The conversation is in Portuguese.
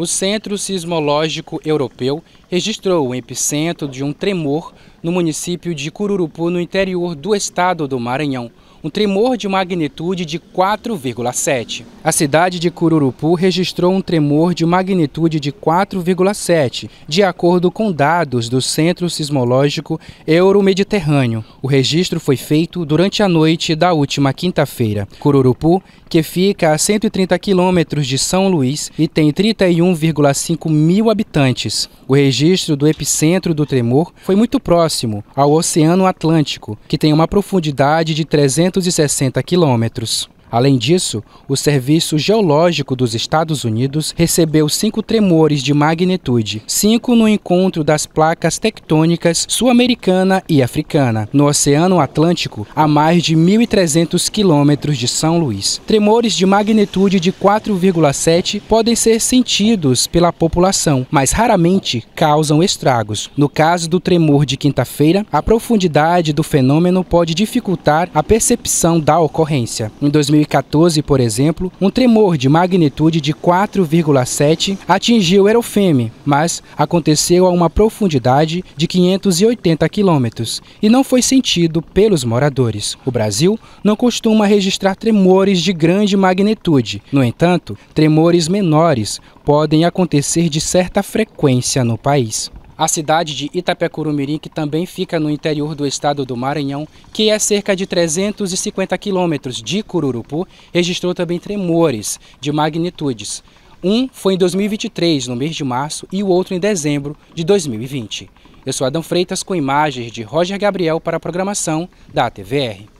O Centro Sismológico Europeu registrou o epicentro de um tremor no município de Cururupu, no interior do estado do Maranhão um tremor de magnitude de 4,7. A cidade de Cururupu registrou um tremor de magnitude de 4,7, de acordo com dados do Centro Sismológico Euromediterrâneo. O registro foi feito durante a noite da última quinta-feira. Cururupu, que fica a 130 quilômetros de São Luís e tem 31,5 mil habitantes. O registro do epicentro do tremor foi muito próximo ao Oceano Atlântico, que tem uma profundidade de 300 260 quilômetros. Além disso, o Serviço Geológico dos Estados Unidos recebeu cinco tremores de magnitude, cinco no encontro das placas tectônicas sul-americana e africana, no Oceano Atlântico, a mais de 1.300 quilômetros de São Luís. Tremores de magnitude de 4,7 podem ser sentidos pela população, mas raramente causam estragos. No caso do tremor de quinta-feira, a profundidade do fenômeno pode dificultar a percepção da ocorrência. Em 2000 2014, por exemplo, um tremor de magnitude de 4,7 atingiu Erofeme, mas aconteceu a uma profundidade de 580 quilômetros e não foi sentido pelos moradores. O Brasil não costuma registrar tremores de grande magnitude. No entanto, tremores menores podem acontecer de certa frequência no país. A cidade de Itapecurumirim, que também fica no interior do estado do Maranhão, que é cerca de 350 quilômetros de Cururupu, registrou também tremores de magnitudes. Um foi em 2023, no mês de março, e o outro em dezembro de 2020. Eu sou Adão Freitas com imagens de Roger Gabriel para a programação da TVR.